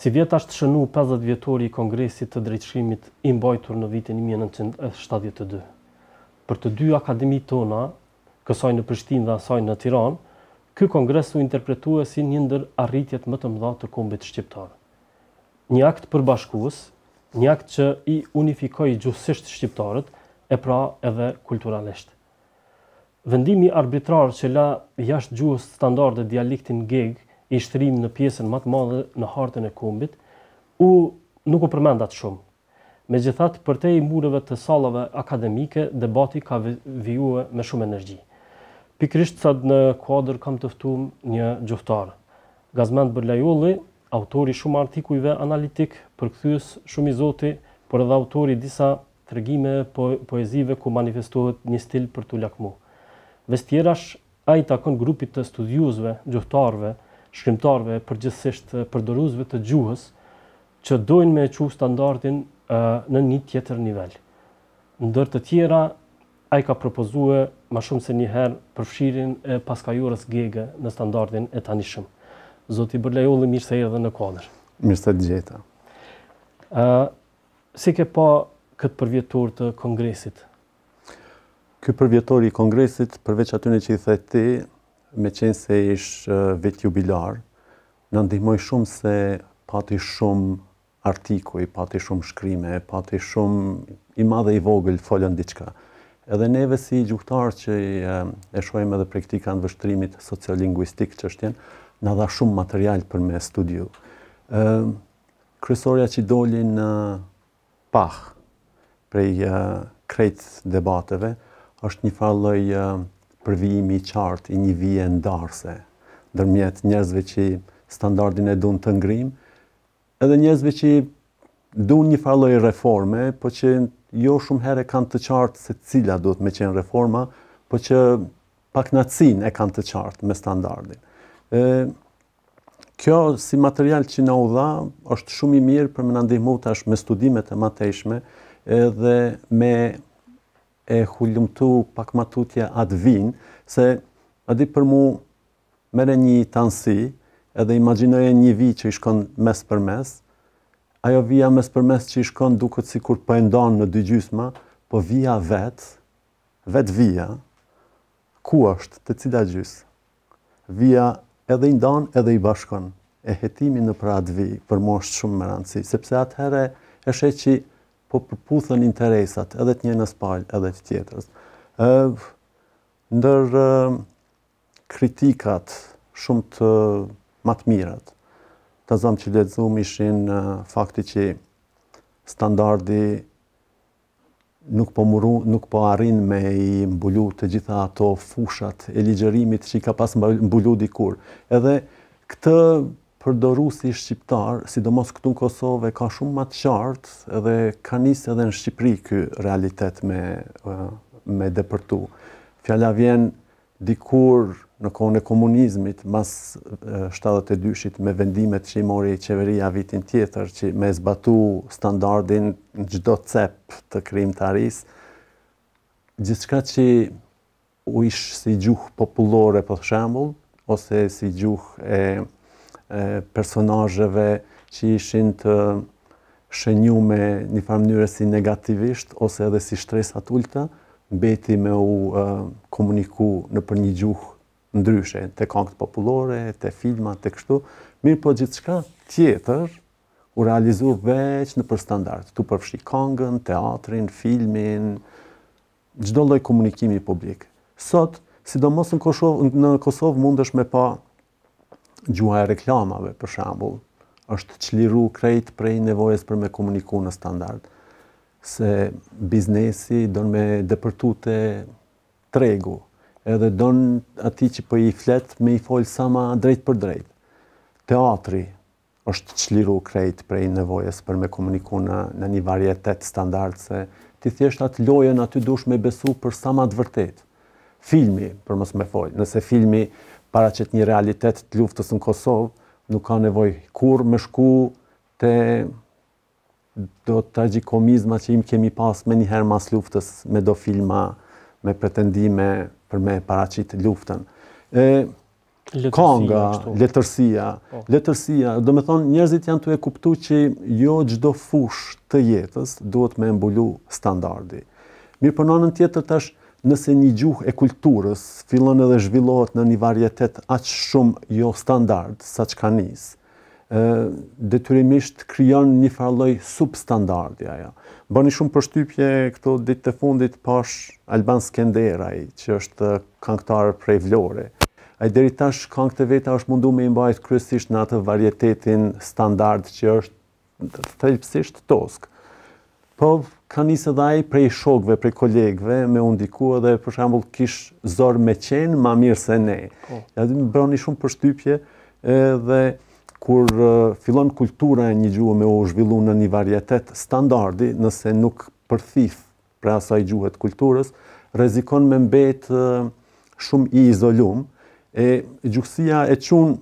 Si vjet është shënu 50 vjetori i Kongresit të Drejtshimit i mbajtur në vitin 1972. Për të dy akademi tona, kësaj në Prishtinë dhe asaj në Tiranë, ky kongres u e si një ndër arritjet më të mëdha të kombit shqiptar. Një akt përbashkues, një akt që i unifikoi gjithsesisht shqiptarët e pra edhe kulturalisht. Vendimi arbitrar që la jashtë gjusë standarde dialektin gegë i shtrim në pjesën më të madhe në hartën e kombit, u nuk u përmend atë shumë. Megjithatë, për te i mureve të sallave akademike, debati ka vijuar me shumë energji. Pikrisht sa në kuadër kam të ftuar një gjuftar, Gazmend Bërlajolli, autori shumë artikujve analitik, përkthyes shumë i zoti, por edhe autori disa tregime po poezive ku manifestohet një stil për tu lakmu. Vestierash ai takon grupit të studiuesve, gjoftarve, shkrimtarve, përgjithsisht përdoruesve të gjuhës, që dojnë me qu standardin uh, në një tjetër nivel. Ndër të tjera, ai ka propozue ma shumë se njëherë përfshirin e paskajurës gege në standardin e tanishëm. Zoti Bërlejolli, mirë se edhe në kodër. Mirë se gjitha. Uh, si ke pa këtë përvjetor të kongresit? Këtë përvjetor i kongresit, përveç atyne që i thajti, me qenë se ish vet jubilar, në ndihmoj shumë se pati shumë artikuj, pati shumë shkrime, pati shumë i madhe i vogël folën diqka. Edhe neve si gjuhtarë që e shojmë edhe praktika në vështrimit sociolinguistik që është tjenë, në dha shumë material për me studiu. Kryesoria që doli në pahë prej krejtë debateve, është një farloj përvijimi i qartë i një vije ndarëse, dërmjet njerëzve që standardin e dun të ngrim, edhe njerëzve që dun një farloj reforme, po që jo shumë herë kanë të qartë se cila duhet me qenë reforma, po që pak nacin e kanë të qartë me standardin. E, kjo si material që në u dha, është shumë i mirë për me nëndihmu tash me studimet e mateshme, edhe me e hullumtu pak matutja atë vinë, se adi për mu mere një tansi, edhe imaginoje një vi që i shkon mes për mes, ajo via mes për mes që i shkon duket si kur për po në dy gjysma, po via vetë, vetë via, ku është të cila gjysë? Via edhe i ndonë edhe i bashkonë e hetimin në pra atë vi për është shumë më rëndësi, sepse atëhere e shë që po përputhën interesat, edhe të një në edhe të tjetërës. Ndër kritikat shumë të matë mirët, të zëmë që lecëzum ishin fakti që standardi nuk po muru, nuk po arrin me i mbullu të gjitha ato fushat e ligjerimit që i ka pas mbullu dikur. Edhe këtë përdoru si shqiptar, sidomos këtu në Kosovë ka shumë më të qartë dhe ka nisë edhe në Shqipëri ky realitet me me deportu. Fjala vjen dikur në kohën e komunizmit, mas 72-shit me vendimet që i mori qeveria vitin tjetër që me zbatu standardin në gjdo cep të krim të aris, gjithë shka që u ishë si gjuhë populore për shambull, ose si gjuhë e personajëve që ishin të shenju me një farë mënyre si negativisht, ose edhe si shtres atulta, beti me u komuniku në për një gjuhë ndryshe, të kankët populore, të filmat, të kështu, mirë po gjithë shka tjetër, u realizu veç në për standart, të përfshi kongën, teatrin, filmin, gjdo loj komunikimi publik. Sot, sidomos në Kosovë mund është me pa gjuha e reklamave, për shambull, është qliru krejt prej nevojës për me komuniku në standart, se biznesi dënë me dëpërtu të tregu, edhe dënë ati që për po i flet me i folë sama drejt për drejt. Teatri është qliru krejt prej nevojës për me komuniku në, në një varjetet standart, se ti thjesht atë lojën aty dush me besu për sama të vërtet. Filmi, për mësë me folë, nëse filmi para që të një realitet të luftës në Kosovë, nuk ka nevoj kur me shku të do të që im kemi pas me njëherë mas luftës, me do filma, me pretendime për me paracit luftën. Ka nga letërsia. Po. Letërsia, do me thonë, njerëzit janë të e kuptu që jo gjdo fush të jetës duhet me embullu standardi. Mirë për nënën tjetër të është nëse një gjuhë e kulturës fillon edhe zhvillohet në një varietet aq shumë jo standard sa që ka njësë, detyrimisht kryon një farloj substandardi aja. Bërë një shumë përshtypje këto ditë të fundit pash Alban Skenderaj, që është kanktarë prej vlore. A deri tash kankët e veta është mundu me imbajt kryesisht në atë varietetin standard që është thelpsisht toskë. Po, ka njësë edhe ajë prej shokve, prej kolegve, me undiku edhe, dhe për shambull kishë zorë me qenë, ma mirë se ne. Po. Ja, dhe më bërë një shumë për shtypje, dhe kur filon fillon kultura e një gjuhë me o zhvillu në një varjetet standardi, nëse nuk përthif prej asaj gjuhet kulturës, rezikon me mbet shumë i izolum, e gjuhësia e qunë,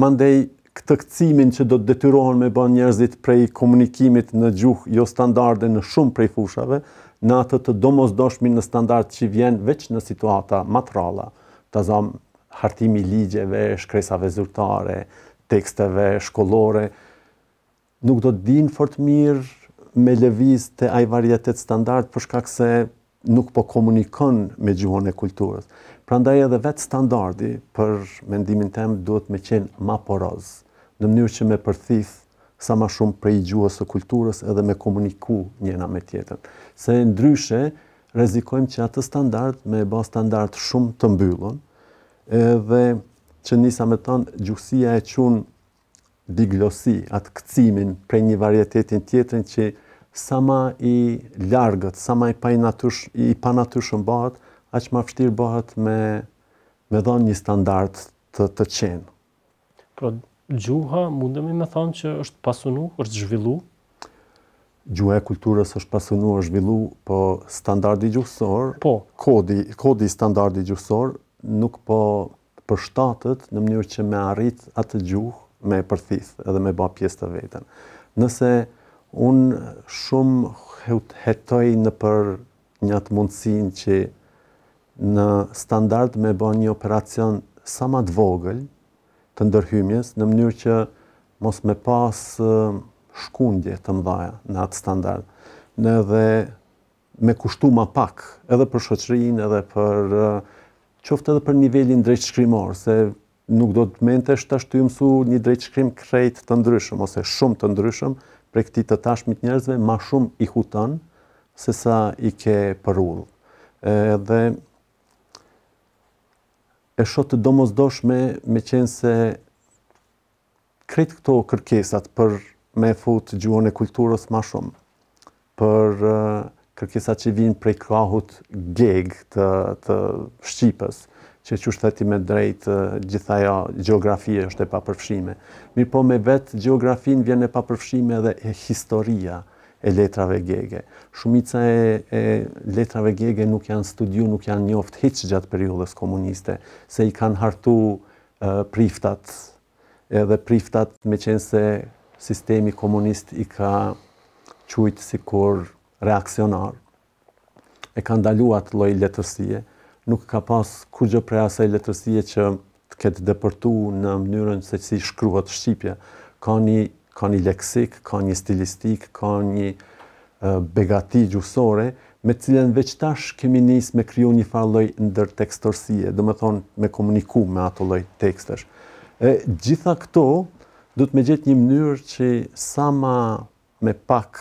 mandej këtë këcimin që do të detyrohen me bën njerëzit prej komunikimit në gjuhë jo standarde në shumë prej fushave, në atë të domos doshmi në standart që vjen veç në situata matrala, të zamë hartimi ligjeve, shkresave zyrtare, teksteve, shkollore, nuk do të dinë fort mirë me lëviz të ajë varjetet standart përshkak se nuk po komunikon me gjuhën e kulturës. Pra ndaj edhe vetë standardi për mendimin temë duhet me qenë ma poroz, në mënyrë që me përthith sa ma shumë prej gjuhës e kulturës edhe me komuniku njëna me tjetën. Se ndryshe, rezikojmë që atë standard me e ba standard shumë të mbyllon, edhe që njësa me tonë gjuhësia e qunë diglosi, atë këcimin prej një varjetetin tjetërin që sa ma i largët, sa ma i pa natush, i panatushën bëhatë, aq më fështirë bëhet me me dhënë një standard të të qenë. Pra gjuha mundemi me thonë që është pasunu, është zhvillu? Gjuha e kulturës është pasunu, është zhvillu, po standardi gjuhësor, po. kodi, kodi standardi gjuhësor nuk po përshtatët në mënyrë që me arrit atë gjuhë me përthith edhe me ba pjesë të vetën. Nëse unë shumë hetoj në për një atë mundësin që në standart me bën një operacion sa ma të vogël të ndërhymjes, në mënyrë që mos me pas shkundje të mdhaja në atë standart, në dhe me kushtu ma pak, edhe për shoqërin, edhe për qoftë edhe për nivelin drejtë shkrimor, se nuk do të mente shtë ashtu ju mësu një drejtë shkrim krejt të ndryshëm, ose shumë të ndryshëm, për këti të tashmit njerëzve, ma shumë i hutan, se sa i ke përullë. Dhe e shoh të domosdoshme me qenë se krejt këto kërkesat për me fut gjuhën e kulturës ma shumë, për kërkesat që vinë prej kahut geg të, të Shqipës, që që shteti me drejt gjithaja gjeografia është e papërfshime. Mirë po me vetë geografin vjen e papërfshime dhe e historia – e letrave gege. Shumica e, e letrave gege nuk janë studiu, nuk janë njoft hiç gjatë periudhës komuniste, se i kanë hartu priftat, edhe priftat me qenë se sistemi komunist i ka qujtë si kur reakcionar. E ka ndaluat loj letërsie, nuk ka pas kur gjë prea se letërsie që të këtë dëpërtu në mënyrën se që si shkruat shqipja, ka një ka një leksik, ka një stilistik, ka një begati gjusore, me cilën veç tash kemi njës me kryu një farloj ndër tekstorsie, dhe me thonë me komuniku me ato loj tekstesh. Gjitha këto, du të me gjithë një mënyrë që sa ma me pak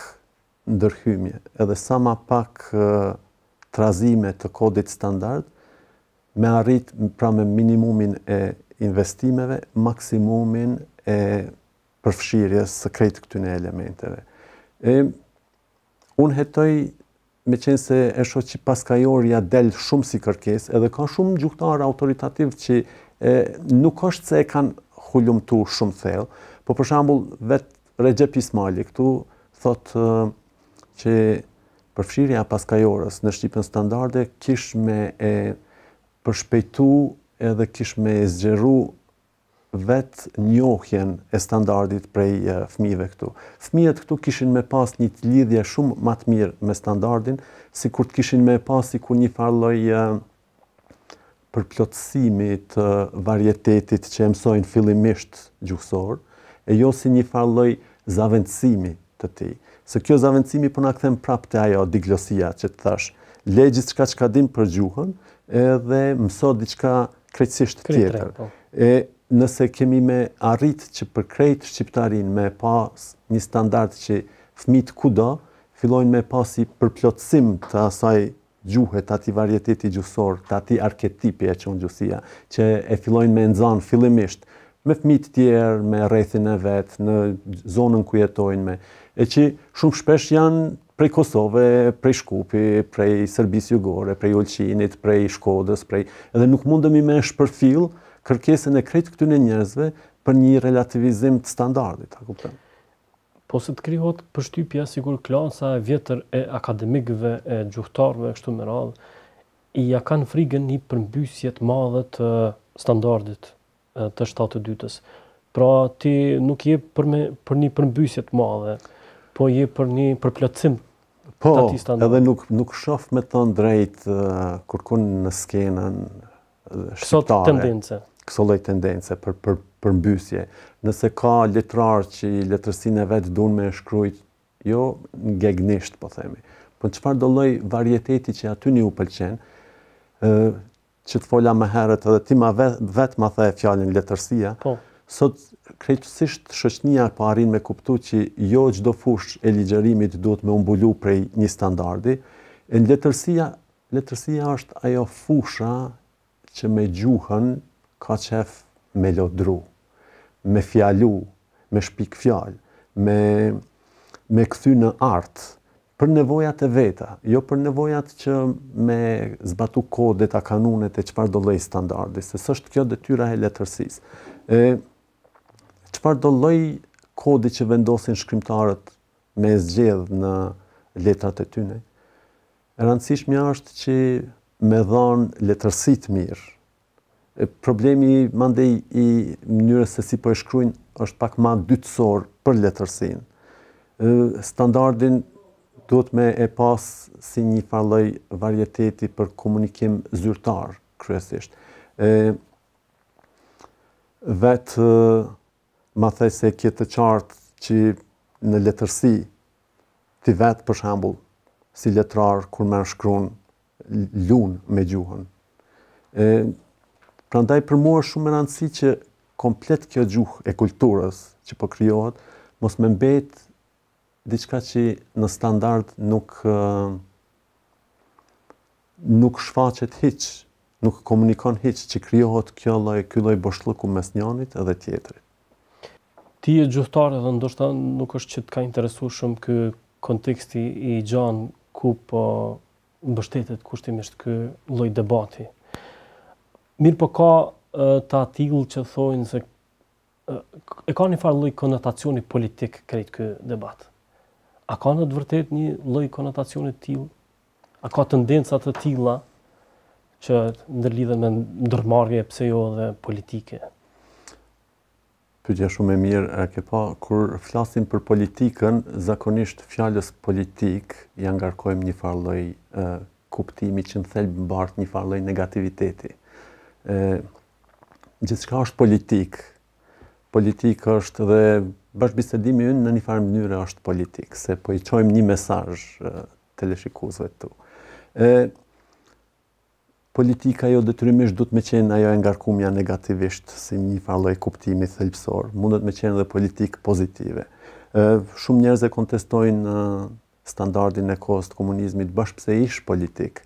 ndërhymje, edhe sa ma pak trazime të kodit standard, me arrit pra me minimumin e investimeve, maksimumin e investimeve, përfshirjes së krejtë këtyne elementeve. E, unë hetoj me qenë se e shoqë që paskajorja del shumë si kërkes, edhe ka shumë gjuhtarë autoritativ që e, nuk është se e kanë hulumtuar shumë thellë, po për shembull vetë Regep Ismaili këtu thotë që përfshirja paskajorës në Shqipën standarde kish me e përshpejtu edhe kish me e zgjeru vet njohjen e standardit prej fëmijëve këtu. Fëmijët këtu kishin më pas një lidhje shumë më të mirë me standardin, sikur të kishin më pas kur një farloj lloj për plotësimi të varietetit që mësojnë fillimisht gjuhësor, e jo si një farloj lloj të tij. Se kjo zaventësimi po na kthem të ajo diglosia që të thash, legj diçka që ka dim për gjuhën, edhe mëso diçka krejtësisht tjetër. Po. E nëse kemi me arrit që përkrejt shqiptarin me pas një standart që fmit kuda, fillojnë me pasi përplotësim të asaj gjuhe, ati varjetit i gjusor, të ati arketipi e që unë gjusia, që e fillojnë me nëzanë fillimisht, me fmit tjerë, me rejthin e vetë, në zonën ku jetojnë me, e që shumë shpesh janë prej Kosove, prej Shkupi, prej Serbis Jugore, prej Olqinit, prej Shkodës, prej, edhe nuk mundëmi me shpërfilë, kërkesën e krejtë këtyn njerëzve për një relativizim të standardit, a kuptem. Po se të krihot përshtypja sigur klasa e vjetër e akademikëve e e kështu me radhë i ja kanë frikën një përmbysje të madhe të standardit të shtatë të dytës. Pra ti nuk je për me për një përmbysje të madhe, po je për një përplotësim Po, edhe nuk nuk shoh me të drejtë kërkun në skenën shqiptare. Sot tendencë këso lloj tendence për për mbysje. Nëse ka letrar që letërsinë e vet duan me shkruajt jo gegnisht po themi. Po çfarë do lloj varieteti që aty ju pëlqen, ë që të fola më herët edhe ti ma vet, vet më the fjalën letërsia. Po. Sot krejtësisht shoqënia po arrin me kuptu që jo çdo fush e ligjërimit duhet me umbulu prej një standardi. E letërsia, letërsia është ajo fusha që me gjuhën ka qef me lodru, me fjalu, me shpik fjal, me, me këthy në artë, për nevojat e veta, jo për nevojat që me zbatu kodet a kanunet e qëpar do loj standardis, se sështë kjo dhe tyra e letërsis. E, qëpar do loj kodi që vendosin shkrymtarët me zgjedh në letrat e tyne, e mja është që me dhanë letërsit mirë, problemi mandej i mënyrës se si po e shkrujnë është pak ma dytësor për letërsin. Standardin duhet me e pas si një farloj varjeteti për komunikim zyrtar, kryesisht. Vetë ma thej se kjetë të qartë që në letërsi ti vetë për shambull si letrar kur me në shkrujnë lunë me gjuhën. Prandaj për mua është shumë e rëndësishme që komplet kjo gjuhë e kulturës që po krijohet mos më mbet diçka që në standard nuk nuk shfaqet hiç, nuk komunikon hiç që krijohet kjo lloj ky lloj boshlloku mes njanit edhe tjetrit. Ti e gjuhëtarë edhe ndoshta nuk është që të ka interesuar shumë ky konteksti i gjan ku po mbështetet kushtimisht ky lloj debati Mirë po ka të atilë që thojnë se e ka një farë loj konotacioni politikë krejtë kë debatë. A ka në të vërtet një loj konotacioni tilë? A ka tendenca të tila që ndërlidhen me ndërmarje pse jo dhe politike? Pytja shumë e mirë, e ke pa, kur flasim për politikën, zakonisht fjallës politikë janë ngarkojmë një farë loj kuptimi që në thelbë mbartë një farë loj negativiteti gjithë shka është politikë. Politikë është dhe bashkëbisedimi unë në një farë mënyre është politikë, se po i qojmë një mesaj të leshikuzve të tu. politika jo detyrimisht du të me qenë ajo e ngarkumja negativisht, si një farë loj kuptimi thëllpsor, mundet me qenë dhe politikë pozitive. shumë njerëz e kontestojnë standardin e kost të komunizmit bashkë pse ish politikë,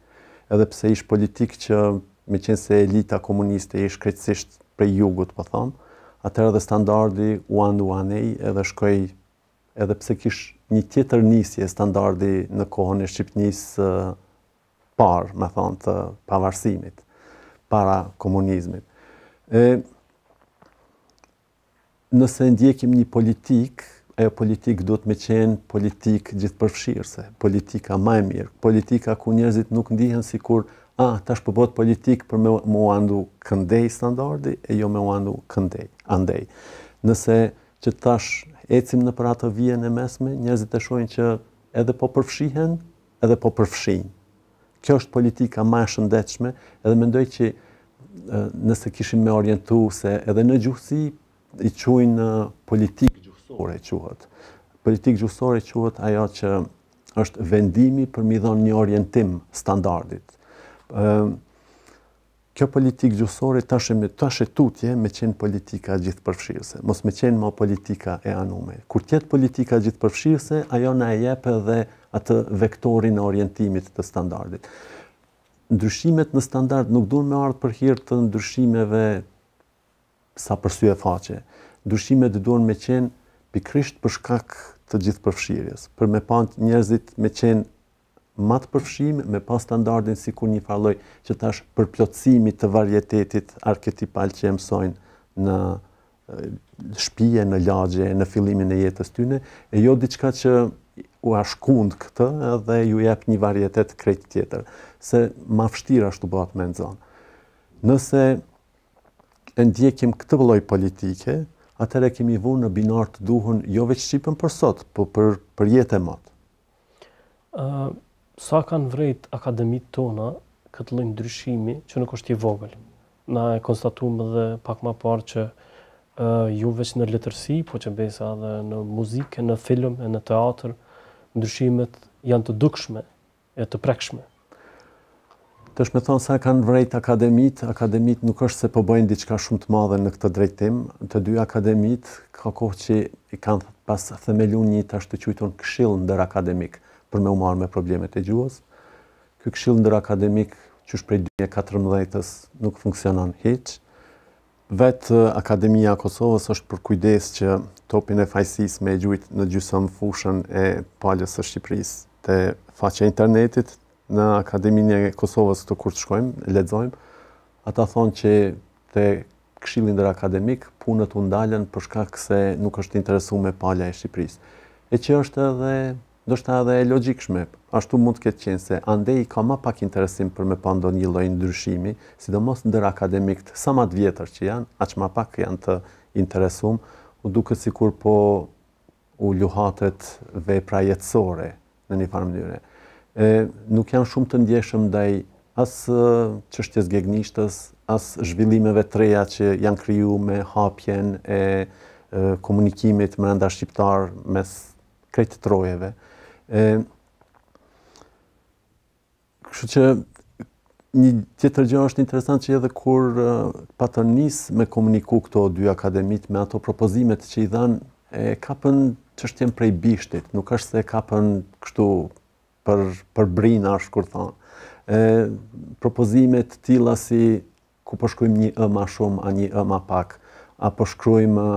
edhe pse ish politikë që me qenë se elita komuniste ishë krejtësisht prej jugut, po thamë, atërë dhe standardi one to e a edhe shkoj, edhe pse kish një tjetër nisje standardi në kohën e Shqipënis parë, me thamë, të pavarësimit, para komunizmit. E, nëse ndjekim një politikë, e politikë do të me qenë politikë gjithë përfshirëse, politika ma e mirë, politika ku njerëzit nuk ndihen si kur a, tash po bëhet politik për me uandu andu këndej standardi, e jo me uandu andu këndej, andej. Nëse që tash ecim në për atë vijen e mesme, njëzit e shojnë që edhe po përfshihen, edhe po përfshin. Kjo është politika ma e shëndetshme, edhe mendoj që nëse kishim me orientu se edhe në gjuhësi i quajnë politikë gjuhësore quhet. Politikë gjuhësore quhet ajo që është vendimi për mi dhonë një orientim standardit. Ehm, kjo politikë gjusori tash e tutje me qenë politika gjithë përfshirëse, mos me qenë ma politika e anume. Kur tjetë politika gjithë përfshirëse, ajo na e jepë dhe atë vektorin e orientimit të standardit. Ndryshimet në standard nuk duhet me ardhë për të ndryshimeve sa përsy e faqe. Ndryshimet duhet me qenë pikrisht për shkak të gjithë përfshirës, për me pandë njerëzit me qenë matë përfshim me pas standardin si kur një farloj që tash është përplotësimi të varjetetit arketipal që emsojnë mësojnë në shpije, në lagje, në filimin e jetës tyne, e jo diçka që u ashkund këtë dhe ju jep një varjetet krejt tjetër, se ma fështira është të bëhat me zonë. Nëse ndjekim këtë vëlloj politike, atëre kemi vu në binar të duhun jo veç Shqipën për sot, po për, për jetë e matë sa kanë vrejt akademit tona këtë lëjnë ndryshimi që nuk është i vogël. Na e konstatumë dhe pak ma parë që uh, ju veç në letërsi, po që besa dhe në muzike, në film e në teatr, ndryshimet janë të dukshme e të prekshme. Të shme thonë sa kanë vrejt akademit, akademit nuk është se po bëjnë diçka shumë të madhe në këtë drejtim, të dy akademit ka kohë që i kanë pas themelun një të ashtë të qujton këshil ndër akademik për me u marrë me problemet e gjuhës. Ky këshill ndër akademik që është prej 2014-s nuk funksionon hiç. Vet Akademia e Kosovës është për kujdes që topin e fajsisë me gjujt në gjysëm fushën e palës së Shqipërisë te faqe e internetit në Akademinë e Kosovës këtu kur të shkojmë, lexojmë, ata thonë që te këshilli ndër akademik punët u ndalën për shkak se nuk është interesuar me pala e Shqipërisë. E që është edhe Do shta edhe e logjikshme. Ashtu mund të ketë qenë se andej ka më pak interesim për me pandon një lloj ndryshimi, sidomos ndër akademikët sa më vjetër që janë, aq më pak janë të interesum, u si sikur po u luhatet vepra jetësore në një farë mënyre. nuk janë shumë të ndjeshëm ndaj as çështjes gegnishtës, as zhvillimeve të reja që janë krijuar me hapjen e, komunikimit mbrenda shqiptar mes krejt trojeve. E, kështë që një tjetër gjë është interesant që edhe kur uh, patër njësë me komuniku këto dy akademit me ato propozimet që i dhanë, e kapën që është jenë prej bishtit, nuk është se kapën kështu për, për brina, është kur tha. E, propozimet tila si ku përshkujmë po një ëma shumë, a një ëma pak, a përshkujmë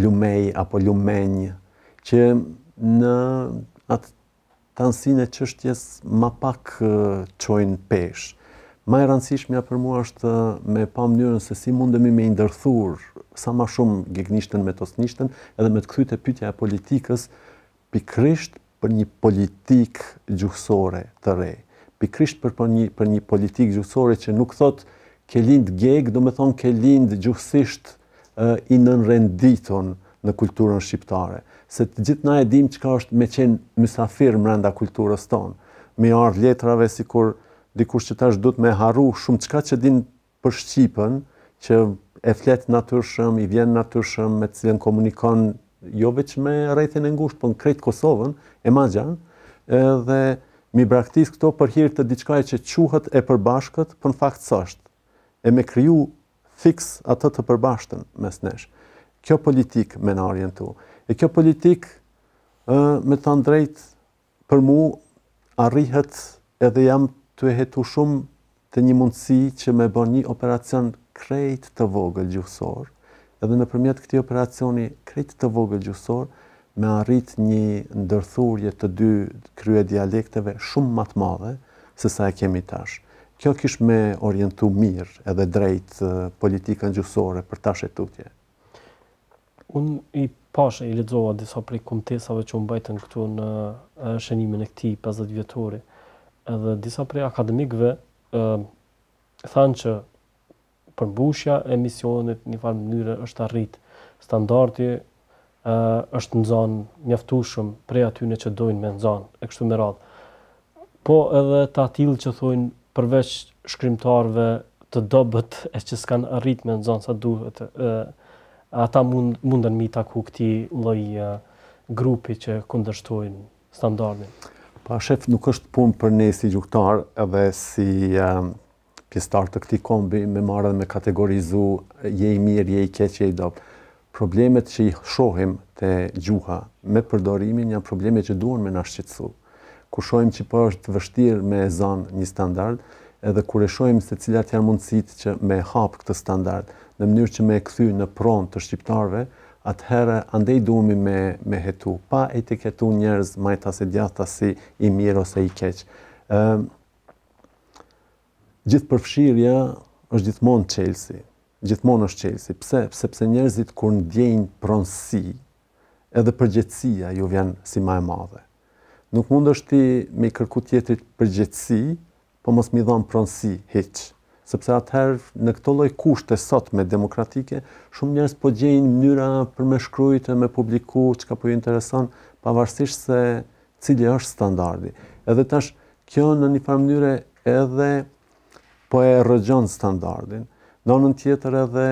lumej, apo lumenjë, që në atë ansin e qështjes ma pak qojnë pesh. Ma e rëndësishmja për mua është me pa mënyrën se si mundemi me ndërthur sa ma shumë gjegnishtën me tosnishtën edhe me të këthyte pytja e politikës pikrisht për një politik gjuhësore të re. Pikrisht për, për, një, për një politik gjuhësore që nuk thot ke lind gjeg, do me thonë ke lind gjuhësisht i nënrenditon në kulturën shqiptare se të gjithë na e dim çka është me qenë mysafir brenda kulturës tonë. Me ardhë letrave sikur dikush që tash të me harru shumë çka që din për Shqipën, që e flet natyrshëm, i vjen natyrshëm me cilën komunikon jo vetëm me rrethin e ngushtë, po në krejt Kosovën e gjanë, edhe mi braktis këto për hir të diçka që quhet e përbashkët, për po në fakt s'është. E me kriju fix atë të përbashkët mes nesh. Kjo politik menarjen tu. E kjo politik, me të në drejt, për mu, arrihet edhe jam të ehetu hetu shumë të një mundësi që me bërë një operacion krejt të vogël gjuhësor, edhe në përmjet këti operacioni krejt të vogël gjuhësor, me arrit një ndërthurje të dy krye dialekteve shumë matë madhe, se sa e kemi tash. Kjo kish me orientu mirë edhe drejt politikën gjuhësore për tash e tutje. Unë i pashë i lexova disa prej kumtesave që u mbajtën këtu në shënimin e këtij 50 vjetori. Edhe disa prej akademikëve ë thanë që përmbushja e misionit në një farë mënyrë është arrit. Standardi ë është nxon mjaftueshëm prej aty në që doin me nxon e kështu me radhë. Po edhe ta tillë që thojnë përveç shkrimtarëve të dobët e që s'kan arrit me nxon sa duhet ë ata mund mundën mi taku këti këtij lloj grupi që kundërshtojnë standardin. Pa shef nuk është punë për ne si gjuhëtar edhe si pjesëtar të këtij kombi me marrë dhe me kategorizu je i mirë, je i keq, je i Problemet që i shohim te gjuha me përdorimin janë probleme që duhen me nashqetsu. Kur shohim që po është vështirë me zon një standard edhe kur e shohim se cilat janë mundësitë që me hap këtë standard, në mënyrë që me e këthy në pron të shqiptarve, atëherë andej duemi me, me hetu, pa e të njerëz majta se djata si i mirë ose i keqë. Uh, ehm, gjithë përfshirja është gjithmonë qelsi, gjithmonë është qelsi, pse? Pse pse njerëzit kur në djenjë pronsi, edhe përgjëtsia ju vjenë si ma e madhe. Nuk mund është ti me kërku tjetrit përgjëtsi, po mos mi dhonë pronsi, heqë sepse atëherë në këtë lloj kushte sot me demokratike shumë njerëz po gjejnë mënyra për me e me publiku çka po i intereson, pavarësisht se cili është standardi. Edhe tash kjo në një farë mënyrë edhe po e rrëgjon standardin. Në anën tjetër edhe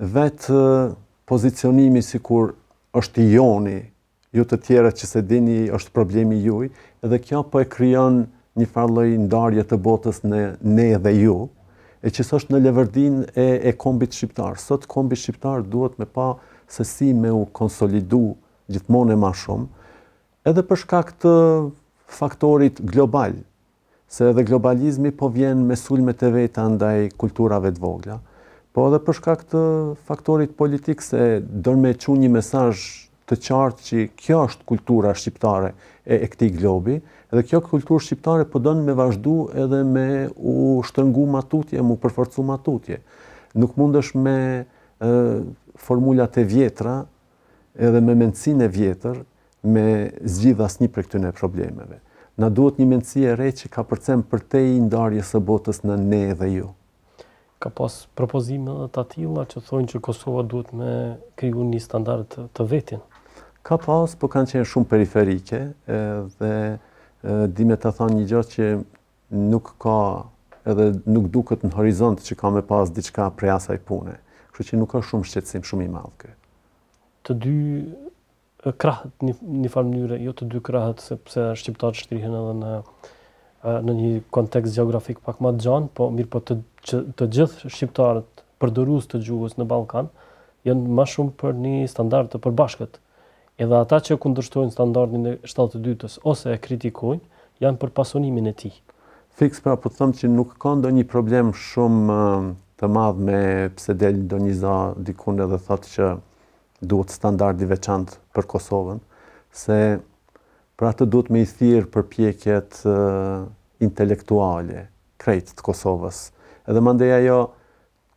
vetë pozicionimi sikur është i joni, ju të tjerët që se dini është problemi juaj, edhe kjo po e krijon një farë ndarje të botës në ne dhe ju e që sështë në leverdin e, e kombit shqiptar. Sot kombit shqiptar duhet me pa se si me u konsolidu gjithmonë e ma shumë, edhe përshka këtë faktorit global, se edhe globalizmi po vjen me sulmet e veta ndaj kulturave të vogla, po edhe përshka këtë faktorit politik se dërme që një mesaj të qartë që kjo është kultura shqiptare e, këti globi, edhe kjo kulturë shqiptare pëdën po me vazhdu edhe me u shtërngu matutje, mu përforcu matutje. Nuk është me e, formulat e vjetra edhe me mencin e vjetër me zgjidhas një për këtën e problemeve. Na duhet një mencin e re që ka përcem për te i ndarje së botës në ne dhe ju. Ka pas propozime dhe të atila që thonë që Kosova duhet me kriju një standart të vetin. Ka pas, po kanë qenë shumë periferike dhe me të thonë një gjatë që nuk ka edhe nuk duket në horizont që ka me pas diçka prej asaj pune. Kështu që nuk ka shumë shqetësim shumë i madh kë. Të dy krahët në një farë mënyrë, jo të dy krahët sepse shqiptarët shtrihen edhe në në një kontekst gjeografik pak më të gjan, po mirë po të që, të gjithë shqiptarët përdorues të gjuhës në Ballkan janë më shumë për një standard të përbashkët, edhe ata që kundërshtojnë standardin e 72-tës ose e kritikojnë, janë për pasonimin e tij. Fiks pra po thëmë që nuk ka ndonjë problem shumë të madh me pse del një za dikune edhe thotë që duhet standardi veçantë për Kosovën, se pra të duhet me i thirr përpjekjet uh, intelektuale krejt të Kosovës. Edhe mandej ajo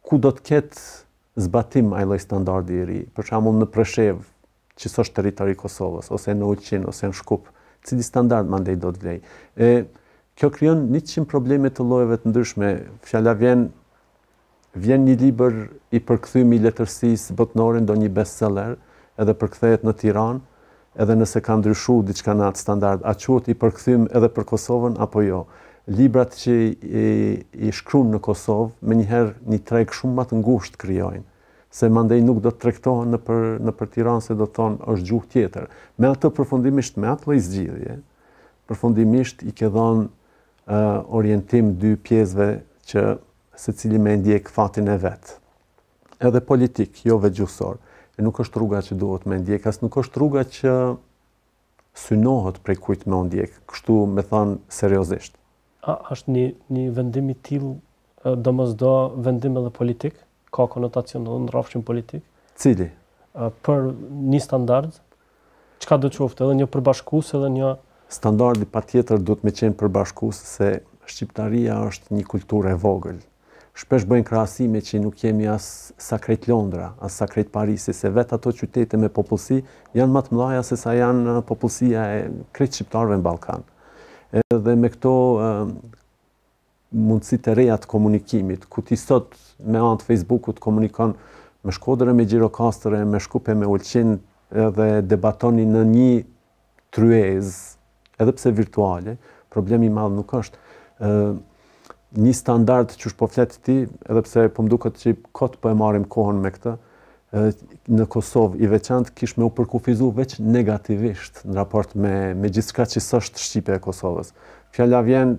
ku do të ketë zbatim ai lloj standardi i ri. Për shembull në Preshev, që sështë teritori Kosovës, ose në Uqin, ose në Shkup, cili standard më ndej do të vlej. kjo kryon një qimë probleme të lojeve të ndryshme. Fjalla vjen, vjen një liber i përkëthymi letërsis botnore ndo një bestseller, edhe përkëthejet në Tiran, edhe nëse ka ndryshu diçka në atë standard, a qëtë i përkëthym edhe për Kosovën, apo jo. Librat që i, i shkru në Kosovë, me njëherë një treg shumë matë ngusht kryojnë se mandej nuk do të trektohen në për në për Tiranë se do të thonë është gjuhë tjetër. Me atë përfundimisht me atë zgjidhje, përfundimisht i ke dhën uh, orientim dy pjesëve që secili më ndjek fatin e vet. Edhe politik, jo vetë E nuk është rruga që duhet më ndjek, as nuk është rruga që synohet prej kujt më ndjek. Kështu me thanë seriozisht. A është një një vendim i tillë domosdoshmë vendim edhe politik? ka konotacion në ndrafshin politik. Cili? Për një standard, qka do qofte, edhe një përbashkus, edhe një... Standardi pa tjetër do të me qenë përbashkus se Shqiptaria është një kulturë e vogël. Shpesh bëjnë krasime që nuk jemi as sakrejt Londra, as sakrejt Parisi, se vetë ato qytete me popullësi janë matë mlaja se sa janë popullësia e krejtë Shqiptarve në Balkan. Dhe me këto mundësit e reja të komunikimit, ku ti sot me antë Facebookut komunikon me shkodrë me gjirokastrë, me shkupe me ullqin dhe debatoni në një tryez, edhe pse virtuale, problemi madhë nuk është. një standard që është po fletë ti, edhe pse po mduket që kotë po e marim kohën me këtë, në Kosovë i veçant kish me u përkufizu veç negativisht në raport me, me gjithë që sështë Shqipe e Kosovës. Fjalla vjenë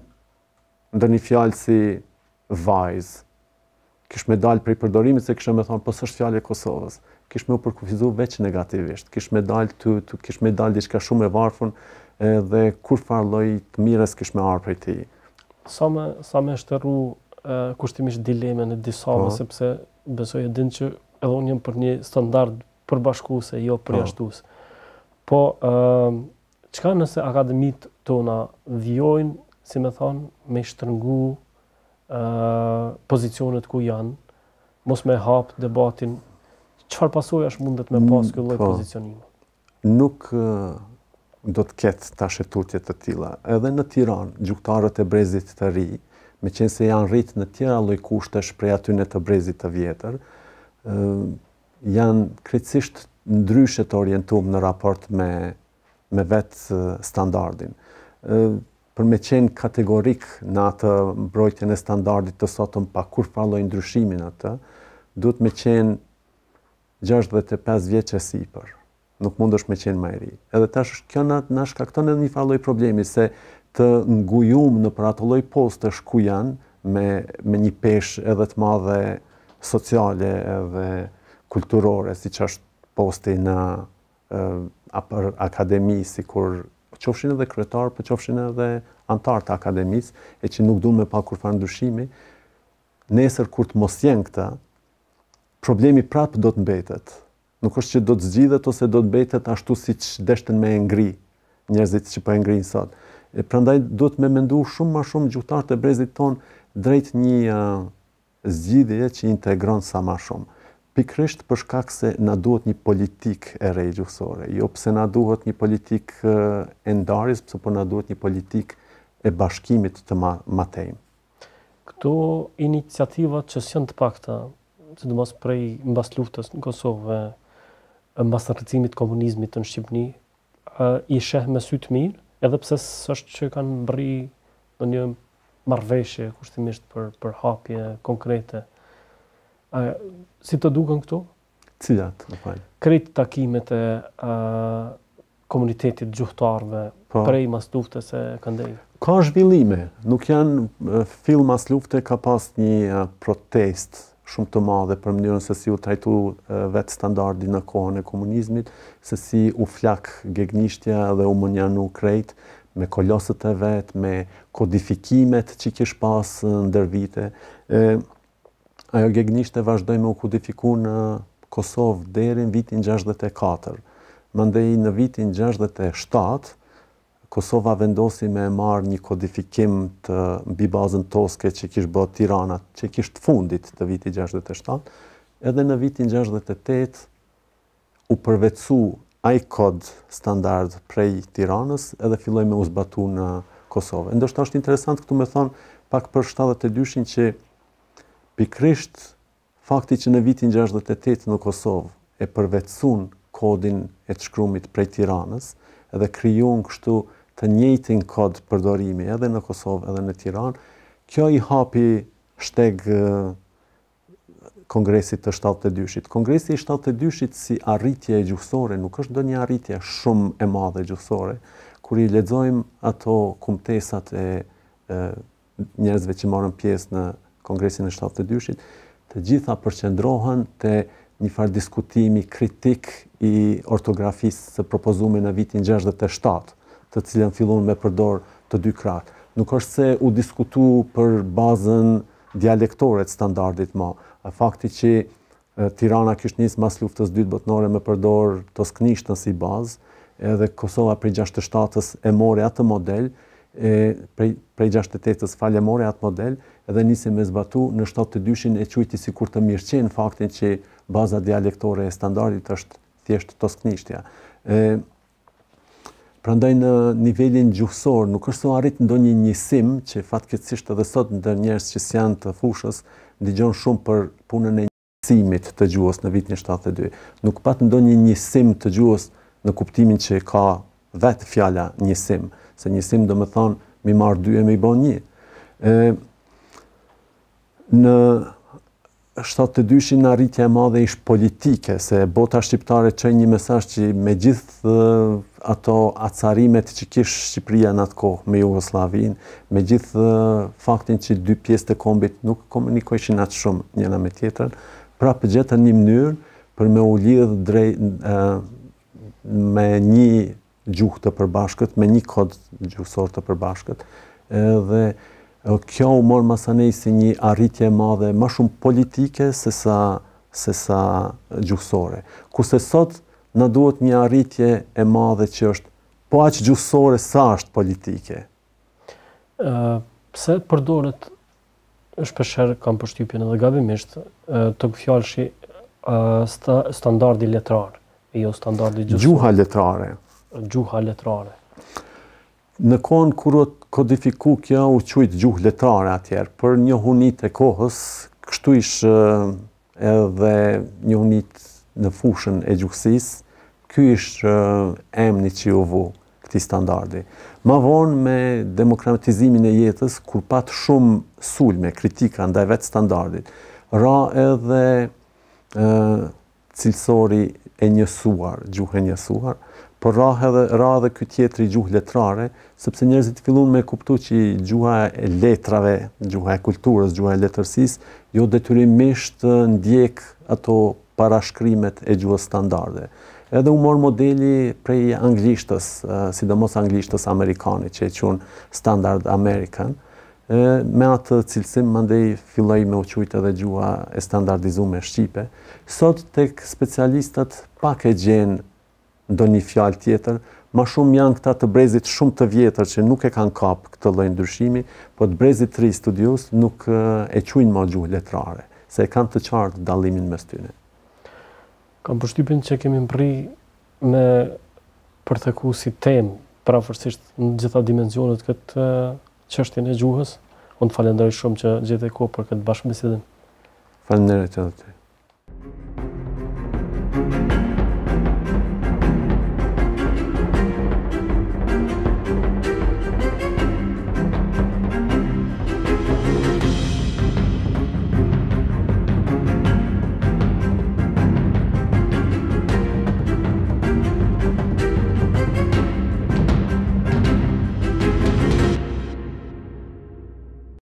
ndër një fjalë si vajzë. Kishë me dalë për i përdorimit se kishë me thonë, pësë po është fjallë e Kosovës. Kishë me u përkufizu veç negativisht. Kishë me dalë të, të kishë me dalë diçka shumë e varfën dhe kur farloj të mires kishë me arë për ti. Sa me, sa me shtërru kushtimisht dileme në disa me, po. sepse besoj e din që edhe unë jëmë për një standard përbashkuse, jo për jashtus. Po, uh, qka po, nëse akademit tona vjojnë si më thon, me shtrëngu uh, pozicionet ku janë, mos me hap debatin, qëfar pasoj është mundet me pas mm, kjo lojt po. pozicionimu? Nuk uh, do të ketë të ashturqet të tila. Edhe në Tiran, gjuktarët e brezit të ri, me qenë se janë rritë në tjera lojkushtë është prej aty në të brezit të vjetër, uh, janë krecisht ndryshet orientum në raport me, me vetë standardin. uh, për me qenë kategorik në atë mbrojtjen e standardit të sotëm pa kur falloj pra ndryshimin atë, duhet me qenë 65 vjeqe si i për. Nuk mund është me qenë majri. Edhe tash është kjo në shkakton edhe një faloj problemi, se të ngujum në për atë loj post të shkujan janë me, me një pesh edhe të madhe sociale edhe kulturore, si që është posti në e, akademi, si kur qofshin edhe kryetar, po qofshin edhe antar të akademisë, e që nuk duan me pa kurfar ndryshimi, nesër kur të mos jenë këta, problemi prapë do të mbetet. Nuk është që do të zgjidhet ose do të mbetet ashtu si që deshten me ngri, njerëzit që po e ngri sot. E prandaj do të me mendu shumë ma shumë gjuhtar të brezit ton drejt një uh, zgjidhje që integron sa ma shumë pikrisht për shkak se na duhet një politikë e re gjuhësore, jo pse na duhet një politikë e ndarjes, pse po na duhet një politikë e bashkimit të ma, ma tejmë. Këto iniciativat që s'jën të pakta, sidomos dëmas prej mbas luftës në Kosovë, mbas në rëcimit komunizmit në Shqipni, i sheh me sytë mirë, edhe pse s'është që kanë bëri në një marveshje, kushtimisht për, për hapje konkrete, A, si të dukën këto? Cilat, në pojnë? Kretë takimet e a, komunitetit gjuhtarve po. prej mas lufte se këndejnë? Ka zhvillime. Nuk janë film mas lufte ka pas një a, protest shumë të madhe për mënyrën se si u trajtu vet standardi në kohën e komunizmit, se si u flak gegnishtja dhe u mënjanu krejt me kolosët e vet, me kodifikimet që kish pas ndër vite. E, ajo gegnisht e vazhdoj me u kodifiku në Kosovë derin vitin 64. Mëndej në vitin 67, Kosova vendosi me e marë një kodifikim të mbi bazën toske që kish bëtë tiranat, që kish të fundit të vitin 67, edhe në vitin 68 u përvecu ai kod standard prej Tiranës edhe filloj me u zbatu në Kosovë. Ndështë është interesant këtu me thonë pak për 72-shin që pikrisht fakti që në vitin 68 në Kosovë e përvecun kodin e të shkrumit prej Tiranës edhe kryon kështu të njëjtin kod përdorimi edhe në Kosovë edhe në Tiranë, kjo i hapi shteg Kongresit të 72-shit. Kongresi i 72-shit si arritje e gjuhësore, nuk është do një arritje shumë e madhe gjuhësore, kur i ledzojmë ato kumtesat e, e njerëzve që marën pjesë në Kongresin e 72-shit, të gjitha përqendrohen të një farë diskutimi kritik i ortografisë së propozume në vitin 67, të cilën fillon me përdor të dy kratë. Nuk është se u diskutu për bazën dialektore të standardit ma, fakti që Tirana kështë njësë mas luftës dytë botnore me përdor të skënishtën si bazë, edhe Kosova prej 67-ës e more atë model, prej 68-ës falje more atë model, dhe nisi me zbatu në 72-shin e qujti si kur të mirëqen faktin që baza dialektore e standardit është thjesht toskënishtja. Prandaj në nivelin gjuhësor nuk është të arrit ndonjë një njësim që fatkecisht edhe sot në dër njerës që si janë të fushës, ndigjon shumë për punën e njësimit të gjuhës në vitin 72. Nuk patë ndonjë një njësim të gjuhës në kuptimin që ka vetë fjalla njësim, se njësim dhe më thonë mi marë dy e mi bon një në 72 në rritje e madhe ish politike, se bota shqiptare që një mesaj që me gjithë ato acarimet që kishë Shqipria në atë kohë me Jugoslavin, me gjithë faktin që dy pjesë të kombit nuk komunikojshin atë shumë njëna me tjetër, pra për një mënyrë për me u lidhë drejt me një gjuhë të përbashkët, me një kodë gjuhësor të përbashkët, dhe kjo u morë masanej si një arritje madhe, ma shumë politike se sa, gjuhësore. Kuse sot në duhet një arritje e madhe që është po aqë gjuhësore sa është politike. pse përdoret është përshërë, kam përshtypjen edhe gabimisht të këfjallëshi sta, standardi letrar, jo standardi gjuhësore. Gjuha letrare. Gjuha letrare. Në kohën kur u kodifiku kjo u quajt gjuhë letrare atëherë, për një hunit e kohës, kështu ishte eh, edhe një hunit në fushën e gjuhësisë, ky ishte eh, emri që u vë këtij standardi. Më vonë me demokratizimin e jetës, kur pat shumë sulme, kritika ndaj vetë standardit, ra edhe ë eh, cilësori e njësuar, gjuhën e njësuar, por rahe dhe, rahe dhe këtë tjetëri gjuhë letrare, sepse njerëzit fillun me kuptu që gjuha e letrave, gjuha e kulturës, gjuha e letërsis, jo detyrimisht ndjek ato parashkrimet e gjuhës standarde. Edhe u mor modeli prej anglishtës, sidomos anglishtës amerikani, që e quajnë standard American, me atë cilësim më ndej filloj me qujtë edhe gjuha e standardizume shqipe. Sot tek specialistat pak e gjenë ndo një fjalë tjetër, ma shumë janë këta të brezit shumë të vjetër që nuk e kanë kapë këtë lojnë ndryshimi, po të brezit tri studius nuk e qujnë ma gjuhë letrare, se e kanë të qartë dalimin mes tyne. Kam përshtypin që kemi më pri me përtheku si tem, prafërsisht në gjitha dimenzionet këtë qështjen e gjuhës, unë të falendaj shumë që gjithë e ko për këtë bashkëmisidin. Falendaj që dhe të të të të të të të të të të të të të të të